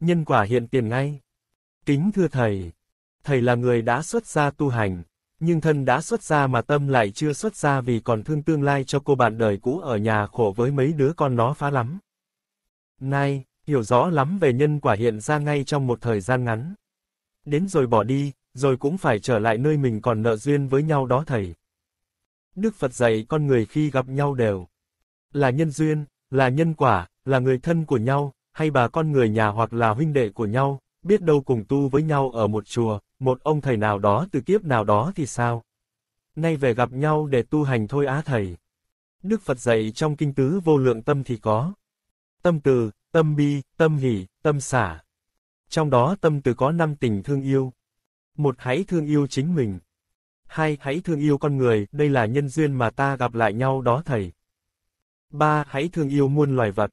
nhân quả hiện tiền ngay. Kính thưa Thầy, Thầy là người đã xuất gia tu hành, nhưng thân đã xuất gia mà tâm lại chưa xuất gia vì còn thương tương lai cho cô bạn đời cũ ở nhà khổ với mấy đứa con nó phá lắm. Nay, hiểu rõ lắm về nhân quả hiện ra ngay trong một thời gian ngắn. Đến rồi bỏ đi, rồi cũng phải trở lại nơi mình còn nợ duyên với nhau đó Thầy. Đức Phật dạy con người khi gặp nhau đều là nhân duyên, là nhân quả, là người thân của nhau, hay bà con người nhà hoặc là huynh đệ của nhau, biết đâu cùng tu với nhau ở một chùa, một ông thầy nào đó từ kiếp nào đó thì sao? Nay về gặp nhau để tu hành thôi á thầy. Đức Phật dạy trong kinh tứ vô lượng tâm thì có. Tâm từ, tâm bi, tâm hỷ, tâm xả. Trong đó tâm từ có năm tình thương yêu. Một hãy thương yêu chính mình. Hai hãy thương yêu con người, đây là nhân duyên mà ta gặp lại nhau đó thầy. Ba hãy thương yêu muôn loài vật.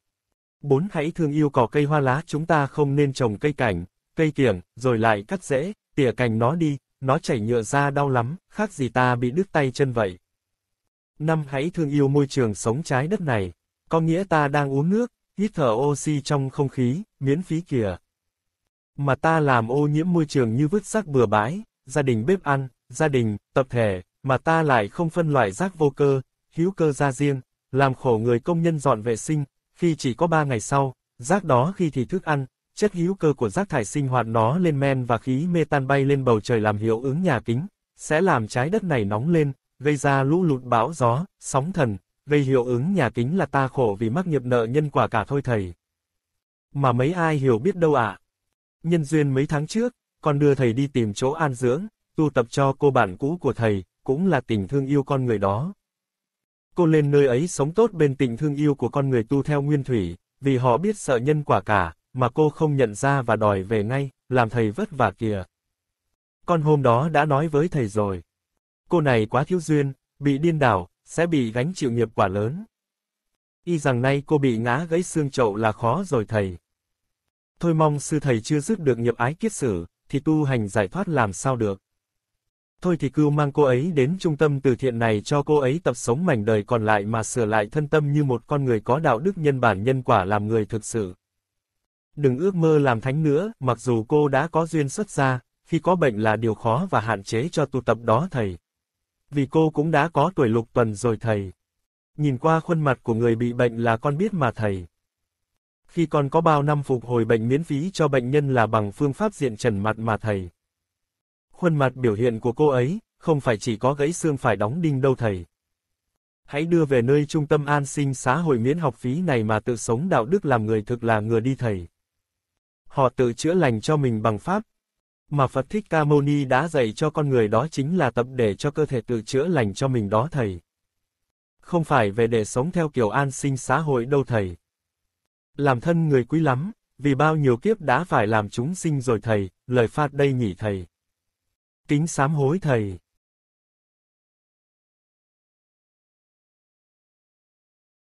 4. Hãy thương yêu cỏ cây hoa lá chúng ta không nên trồng cây cảnh, cây kiểng, rồi lại cắt rễ, tỉa cành nó đi, nó chảy nhựa ra đau lắm, khác gì ta bị đứt tay chân vậy. 5. Hãy thương yêu môi trường sống trái đất này, có nghĩa ta đang uống nước, hít thở oxy trong không khí, miễn phí kìa. Mà ta làm ô nhiễm môi trường như vứt rác bừa bãi, gia đình bếp ăn, gia đình, tập thể, mà ta lại không phân loại rác vô cơ, hữu cơ ra riêng, làm khổ người công nhân dọn vệ sinh, khi chỉ có 3 ngày sau, rác đó khi thì thức ăn, chất hữu cơ của rác thải sinh hoạt nó lên men và khí mê tan bay lên bầu trời làm hiệu ứng nhà kính, sẽ làm trái đất này nóng lên, gây ra lũ lụt bão gió, sóng thần, gây hiệu ứng nhà kính là ta khổ vì mắc nghiệp nợ nhân quả cả thôi thầy. Mà mấy ai hiểu biết đâu ạ. À? Nhân duyên mấy tháng trước, con đưa thầy đi tìm chỗ an dưỡng, tu tập cho cô bạn cũ của thầy, cũng là tình thương yêu con người đó cô lên nơi ấy sống tốt bên tình thương yêu của con người tu theo nguyên thủy, vì họ biết sợ nhân quả cả, mà cô không nhận ra và đòi về ngay, làm thầy vất vả kìa. Con hôm đó đã nói với thầy rồi. Cô này quá thiếu duyên, bị điên đảo, sẽ bị gánh chịu nghiệp quả lớn. Y rằng nay cô bị ngã gãy xương chậu là khó rồi thầy. Thôi mong sư thầy chưa dứt được nghiệp ái kiết sử, thì tu hành giải thoát làm sao được. Thôi thì cứ mang cô ấy đến trung tâm từ thiện này cho cô ấy tập sống mảnh đời còn lại mà sửa lại thân tâm như một con người có đạo đức nhân bản nhân quả làm người thực sự. Đừng ước mơ làm thánh nữa, mặc dù cô đã có duyên xuất gia, khi có bệnh là điều khó và hạn chế cho tu tập đó thầy. Vì cô cũng đã có tuổi lục tuần rồi thầy. Nhìn qua khuôn mặt của người bị bệnh là con biết mà thầy. Khi con có bao năm phục hồi bệnh miễn phí cho bệnh nhân là bằng phương pháp diện trần mặt mà thầy. Khuôn mặt biểu hiện của cô ấy, không phải chỉ có gãy xương phải đóng đinh đâu thầy. Hãy đưa về nơi trung tâm an sinh xã hội miễn học phí này mà tự sống đạo đức làm người thực là ngừa đi thầy. Họ tự chữa lành cho mình bằng pháp. Mà Phật Thích Ca Mâu Ni đã dạy cho con người đó chính là tập để cho cơ thể tự chữa lành cho mình đó thầy. Không phải về để sống theo kiểu an sinh xã hội đâu thầy. Làm thân người quý lắm, vì bao nhiêu kiếp đã phải làm chúng sinh rồi thầy, lời phạt đây nhỉ thầy. Kính sám hối thầy.